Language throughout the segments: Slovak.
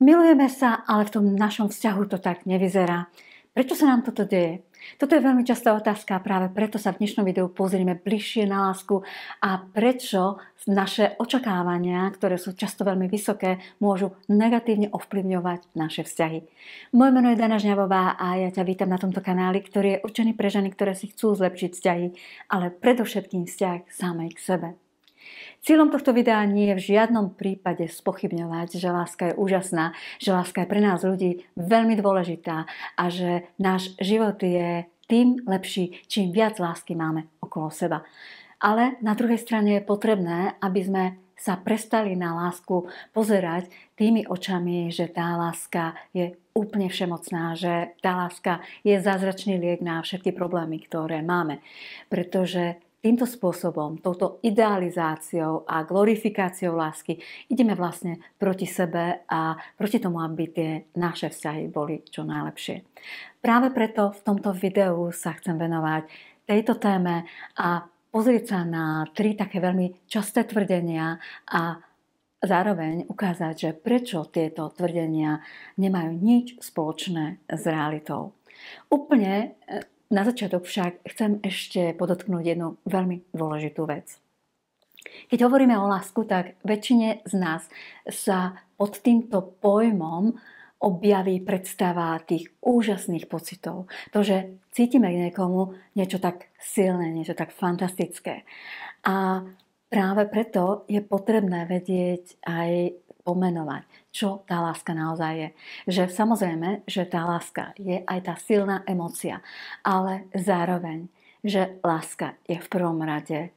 Milujeme sa, ale v tom našom vzťahu to tak nevyzerá. Prečo sa nám toto deje? Toto je veľmi častá otázka a práve preto sa v dnešnom videu pozrieme bližšie na lásku a prečo naše očakávania, ktoré sú často veľmi vysoké, môžu negatívne ovplyvňovať naše vzťahy. Moje meno je Dana Žňavová a ja ťa vítam na tomto kanáli, ktorý je určený pre ženy, ktoré si chcú zlepšiť vzťahy, ale predovšetkým vzťah samej k sebe. Cieľom tohto videa nie je v žiadnom prípade spochybňovať, že láska je úžasná, že láska je pre nás ľudí veľmi dôležitá a že náš život je tým lepší, čím viac lásky máme okolo seba. Ale na druhej strane je potrebné, aby sme sa prestali na lásku pozerať tými očami, že tá láska je úplne všemocná, že tá láska je zázračný liek na všetky problémy, ktoré máme. Pretože Týmto spôsobom, touto idealizáciou a glorifikáciou lásky ideme vlastne proti sebe a proti tomu, aby tie naše vzťahy boli čo najlepšie. Práve preto v tomto videu sa chcem venovať tejto téme a pozrieť sa na tri také veľmi časté tvrdenia a zároveň ukázať, že prečo tieto tvrdenia nemajú nič spoločné s realitou. Úplne e, na začiatok však chcem ešte podotknúť jednu veľmi dôležitú vec. Keď hovoríme o lásku, tak väčšine z nás sa pod týmto pojmom objaví predstava tých úžasných pocitov. To, že cítime k niekomu niečo tak silné, niečo tak fantastické. A práve preto je potrebné vedieť aj pomenovať, čo tá láska naozaj je. Že samozrejme, že tá láska je aj tá silná emocia, ale zároveň, že láska je v prvom rade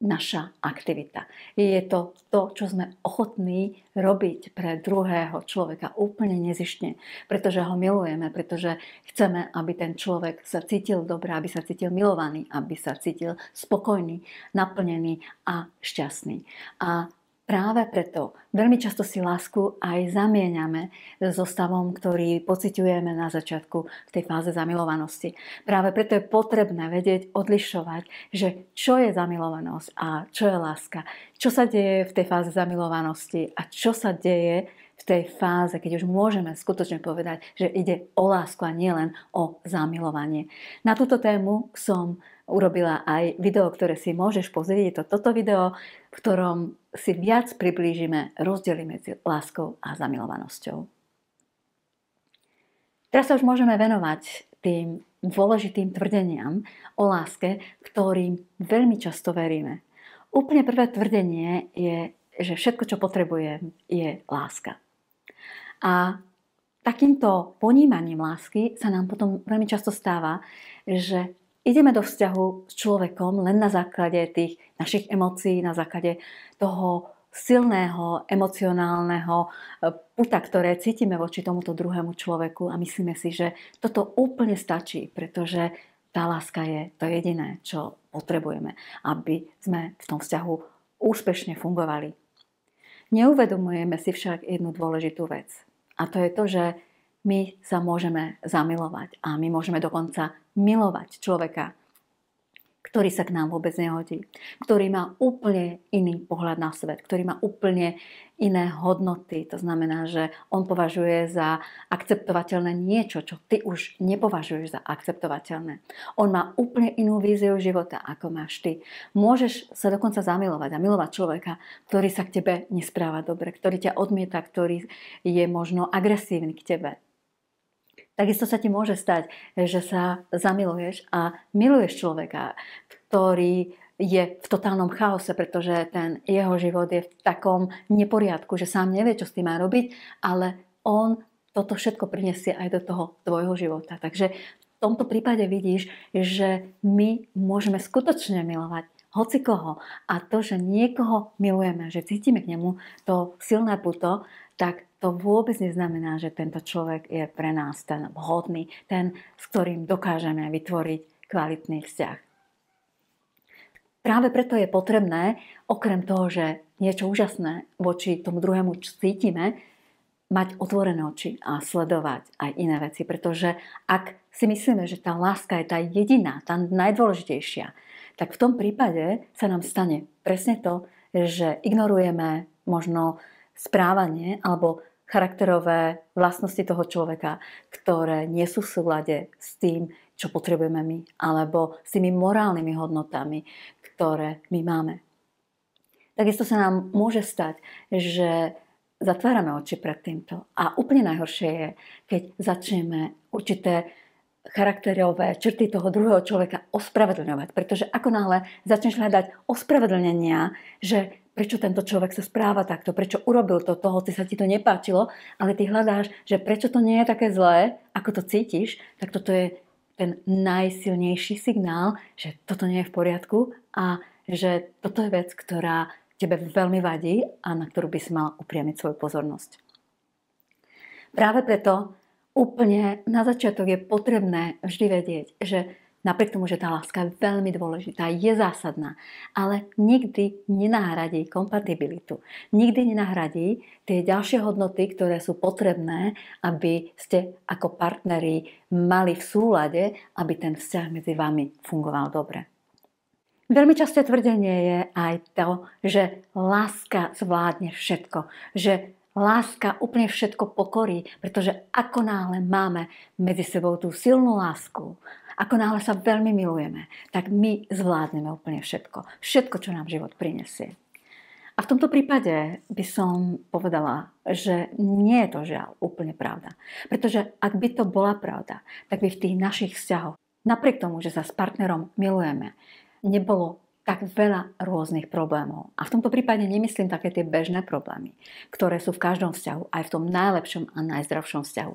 naša aktivita. Je to to, čo sme ochotní robiť pre druhého človeka úplne nezištne, pretože ho milujeme, pretože chceme, aby ten človek sa cítil dobre, aby sa cítil milovaný, aby sa cítil spokojný, naplnený a šťastný. A Práve preto veľmi často si lásku aj zamieňame so stavom, ktorý pociťujeme na začiatku v tej fáze zamilovanosti. Práve preto je potrebné vedieť odlišovať, že čo je zamilovanosť a čo je láska. Čo sa deje v tej fáze zamilovanosti a čo sa deje v tej fáze, keď už môžeme skutočne povedať, že ide o lásku a nielen o zamilovanie. Na túto tému som urobila aj video, ktoré si môžeš pozrieť. Je to toto video, v ktorom si viac priblížime rozdiely medzi láskou a zamilovanosťou. Teraz sa už môžeme venovať tým dôležitým tvrdeniam o láske, ktorým veľmi často veríme. Úplne prvé tvrdenie je, že všetko, čo potrebujem, je láska. A takýmto ponímaním lásky sa nám potom veľmi často stáva, že ideme do vzťahu s človekom len na základe tých našich emócií, na základe toho silného emocionálneho eh, puta, ktoré cítime voči tomuto druhému človeku a myslíme si, že toto úplne stačí, pretože tá láska je to jediné, čo potrebujeme, aby sme v tom vzťahu úspešne fungovali. Neuvedomujeme si však jednu dôležitú vec. A to je to, že my sa môžeme zamilovať a my môžeme dokonca milovať človeka, ktorý sa k nám vôbec nehodí, ktorý má úplne iný pohľad na svet, ktorý má úplne iné hodnoty. To znamená, že on považuje za akceptovateľné niečo, čo ty už nepovažuješ za akceptovateľné. On má úplne inú víziu života, ako máš ty. Môžeš sa dokonca zamilovať a milovať človeka, ktorý sa k tebe nespráva dobre, ktorý ťa odmieta, ktorý je možno agresívny k tebe. Takisto sa ti môže stať, že sa zamiluješ a miluješ človeka, ktorý je v totálnom chaose, pretože ten jeho život je v takom neporiadku, že sám nevie, čo s tým má robiť, ale on toto všetko prinesie aj do toho tvojho života. Takže v tomto prípade vidíš, že my môžeme skutočne milovať hoci koho. A to, že niekoho milujeme, že cítime k nemu to silné puto, tak to vôbec neznamená, že tento človek je pre nás ten vhodný, ten, s ktorým dokážeme vytvoriť kvalitný vzťah. Práve preto je potrebné, okrem toho, že niečo úžasné voči tomu druhému cítime, mať otvorené oči a sledovať aj iné veci, pretože ak si myslíme, že tá láska je tá jediná, tá najdôležitejšia, tak v tom prípade sa nám stane presne to, že ignorujeme možno správanie alebo charakterové vlastnosti toho človeka, ktoré nie sú v súlade s tým, čo potrebujeme my, alebo s tými morálnymi hodnotami, ktoré my máme. Takisto sa nám môže stať, že zatvárame oči pred týmto. A úplne najhoršie je, keď začneme určité charakterové črty toho druhého človeka ospravedlňovať. Pretože ako náhle začneš hľadať ospravedlnenia, že prečo tento človek sa správa takto, prečo urobil toto, hoci sa ti to nepáčilo, ale ty hľadáš, že prečo to nie je také zlé, ako to cítiš, tak toto je ten najsilnejší signál, že toto nie je v poriadku a že toto je vec, ktorá tebe veľmi vadí a na ktorú by si mal upriamiť svoju pozornosť. Práve preto úplne na začiatok je potrebné vždy vedieť, že Napriek tomu, že tá láska je veľmi dôležitá, je zásadná, ale nikdy nenahradí kompatibilitu. Nikdy nenahradí tie ďalšie hodnoty, ktoré sú potrebné, aby ste ako partneri mali v súlade, aby ten vzťah medzi vami fungoval dobre. Veľmi časté tvrdenie je aj to, že láska zvládne všetko, že láska úplne všetko pokorí, pretože ako náhle máme medzi sebou tú silnú lásku ako náhle sa veľmi milujeme, tak my zvládneme úplne všetko. Všetko, čo nám život prinesie. A v tomto prípade by som povedala, že nie je to žiaľ úplne pravda. Pretože ak by to bola pravda, tak by v tých našich vzťahoch, napriek tomu, že sa s partnerom milujeme, nebolo tak veľa rôznych problémov. A v tomto prípade nemyslím také tie bežné problémy, ktoré sú v každom vzťahu, aj v tom najlepšom a najzdravšom vzťahu.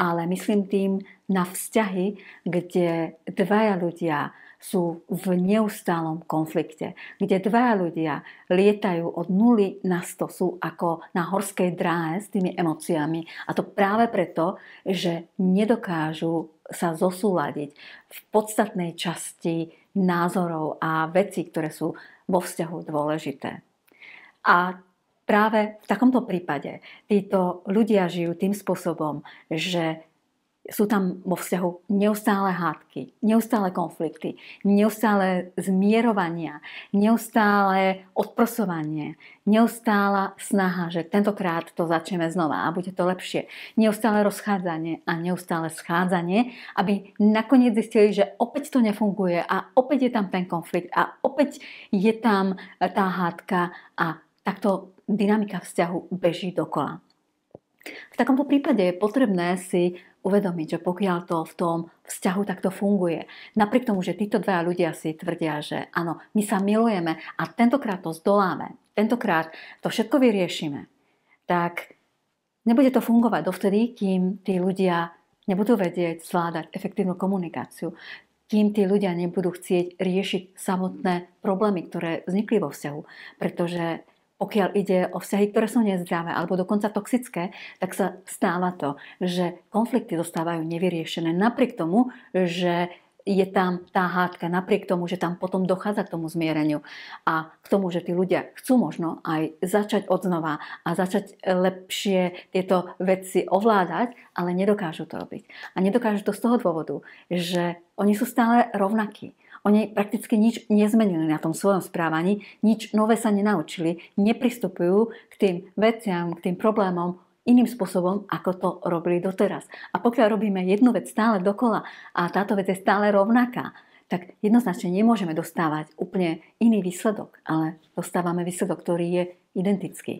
Ale myslím tým na vzťahy, kde dvaja ľudia sú v neustálom konflikte, kde dvaja ľudia lietajú od nuly na 100, sú ako na horskej dráhe s tými emóciami a to práve preto, že nedokážu sa zosúľadiť v podstatnej časti názorov a vecí, ktoré sú vo vzťahu dôležité. A práve v takomto prípade títo ľudia žijú tým spôsobom, že sú tam vo vzťahu neustále hádky, neustále konflikty, neustále zmierovania, neustále odprosovanie, neustála snaha, že tentokrát to začneme znova a bude to lepšie. Neustále rozchádzanie a neustále schádzanie, aby nakoniec zistili, že opäť to nefunguje a opäť je tam ten konflikt a opäť je tam tá hádka a takto dynamika vzťahu beží dokola. V takomto prípade je potrebné si uvedomiť, že pokiaľ to v tom vzťahu takto funguje, napriek tomu, že títo dva ľudia si tvrdia, že áno, my sa milujeme a tentokrát to zdoláme, tentokrát to všetko vyriešime, tak nebude to fungovať dovtedy, kým tí ľudia nebudú vedieť zvládať efektívnu komunikáciu, kým tí ľudia nebudú chcieť riešiť samotné problémy, ktoré vznikli vo vzťahu. Pretože pokiaľ ide o vzťahy, ktoré sú nezdravé alebo dokonca toxické, tak sa stáva to, že konflikty zostávajú nevyriešené napriek tomu, že je tam tá hádka, napriek tomu, že tam potom dochádza k tomu zmiereniu a k tomu, že tí ľudia chcú možno aj začať odznova a začať lepšie tieto veci ovládať, ale nedokážu to robiť. A nedokážu to z toho dôvodu, že oni sú stále rovnakí. Oni prakticky nič nezmenili na tom svojom správaní, nič nové sa nenaučili, nepristupujú k tým veciam, k tým problémom iným spôsobom, ako to robili doteraz. A pokiaľ robíme jednu vec stále dokola a táto vec je stále rovnaká, tak jednoznačne nemôžeme dostávať úplne iný výsledok, ale dostávame výsledok, ktorý je identický.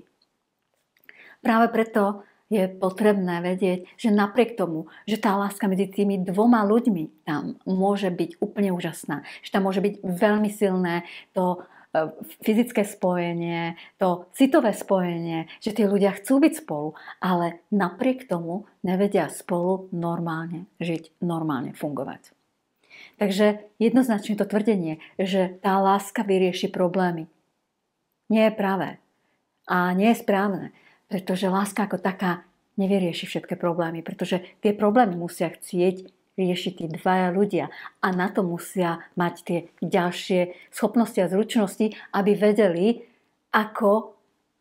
Práve preto je potrebné vedieť, že napriek tomu, že tá láska medzi tými dvoma ľuďmi tam môže byť úplne úžasná, že tam môže byť veľmi silné to e, fyzické spojenie, to citové spojenie, že tí ľudia chcú byť spolu, ale napriek tomu nevedia spolu normálne žiť, normálne fungovať. Takže jednoznačne to tvrdenie, že tá láska vyrieši problémy, nie je pravé a nie je správne. Pretože láska ako taká nevyrieši všetky problémy, pretože tie problémy musia chcieť riešiť tí dvaja ľudia a na to musia mať tie ďalšie schopnosti a zručnosti, aby vedeli, ako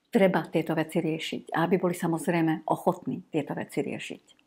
treba tieto veci riešiť a aby boli samozrejme ochotní tieto veci riešiť.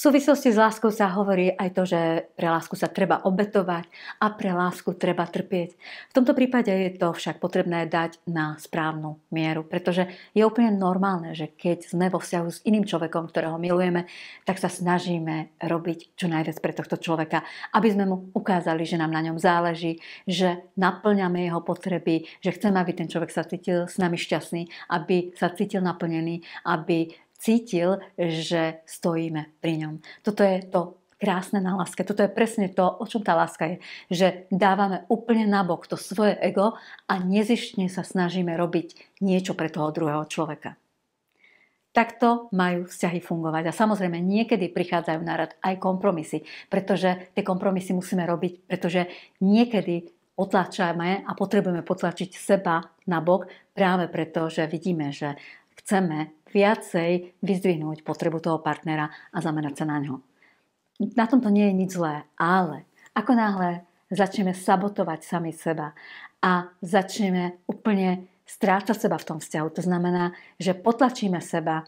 V súvislosti s láskou sa hovorí aj to, že pre lásku sa treba obetovať a pre lásku treba trpieť. V tomto prípade je to však potrebné dať na správnu mieru, pretože je úplne normálne, že keď sme vo vzťahu s iným človekom, ktorého milujeme, tak sa snažíme robiť čo najviac pre tohto človeka, aby sme mu ukázali, že nám na ňom záleží, že naplňame jeho potreby, že chceme, aby ten človek sa cítil s nami šťastný, aby sa cítil naplnený, aby cítil, že stojíme pri ňom. Toto je to krásne na láske. Toto je presne to, o čom tá láska je. Že dávame úplne nabok to svoje ego a nezištne sa snažíme robiť niečo pre toho druhého človeka. Takto majú vzťahy fungovať. A samozrejme, niekedy prichádzajú na rad aj kompromisy, pretože tie kompromisy musíme robiť, pretože niekedy otlačame a potrebujeme potlačiť seba na bok práve preto, že vidíme, že chceme viacej vyzdvihnúť potrebu toho partnera a zamerať sa na ňo. Na tomto nie je nič zlé, ale ako náhle začneme sabotovať sami seba a začneme úplne strácať seba v tom vzťahu, to znamená, že potlačíme seba,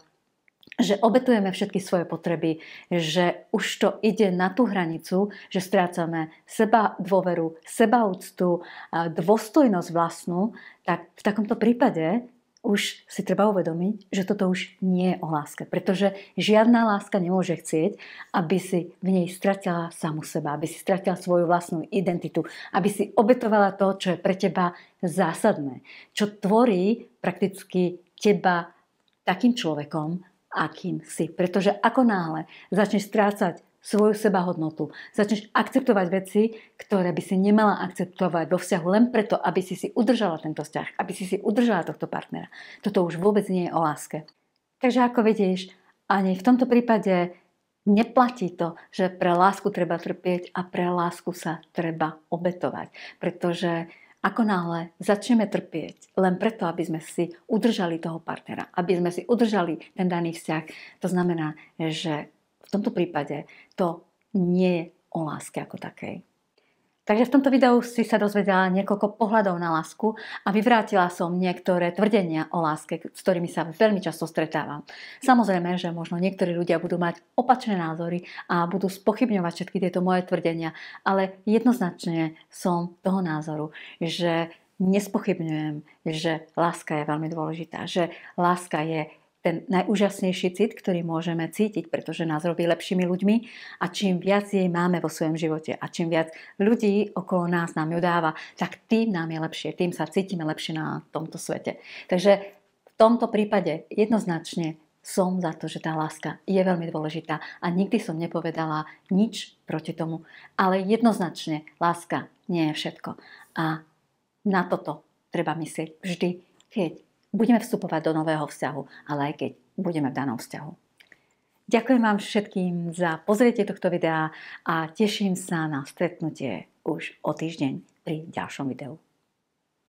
že obetujeme všetky svoje potreby, že už to ide na tú hranicu, že strácame seba dôveru, sebaúctu, dôstojnosť vlastnú, tak v takomto prípade už si treba uvedomiť, že toto už nie je o láske. Pretože žiadna láska nemôže chcieť, aby si v nej stratila samu seba, aby si stratila svoju vlastnú identitu, aby si obetovala to, čo je pre teba zásadné, čo tvorí prakticky teba takým človekom, akým si. Pretože ako náhle začneš strácať svoju sebahodnotu. Začneš akceptovať veci, ktoré by si nemala akceptovať vo vzťahu len preto, aby si si udržala tento vzťah, aby si si udržala tohto partnera. Toto už vôbec nie je o láske. Takže ako vidíš, ani v tomto prípade neplatí to, že pre lásku treba trpieť a pre lásku sa treba obetovať. Pretože ako náhle začneme trpieť len preto, aby sme si udržali toho partnera, aby sme si udržali ten daný vzťah, to znamená, že tomto prípade to nie je o láske ako takej. Takže v tomto videu si sa dozvedela niekoľko pohľadov na lásku a vyvrátila som niektoré tvrdenia o láske, s ktorými sa veľmi často stretávam. Samozrejme, že možno niektorí ľudia budú mať opačné názory a budú spochybňovať všetky tieto moje tvrdenia, ale jednoznačne som toho názoru, že nespochybňujem, že láska je veľmi dôležitá, že láska je ten najúžasnejší cit, ktorý môžeme cítiť, pretože nás robí lepšími ľuďmi a čím viac jej máme vo svojom živote a čím viac ľudí okolo nás nám ju dáva, tak tým nám je lepšie, tým sa cítime lepšie na tomto svete. Takže v tomto prípade jednoznačne som za to, že tá láska je veľmi dôležitá a nikdy som nepovedala nič proti tomu. Ale jednoznačne láska nie je všetko. A na toto treba myslieť vždy, keď budeme vstupovať do nového vzťahu, ale aj keď budeme v danom vzťahu. Ďakujem vám všetkým za pozrietie tohto videa a teším sa na stretnutie už o týždeň pri ďalšom videu.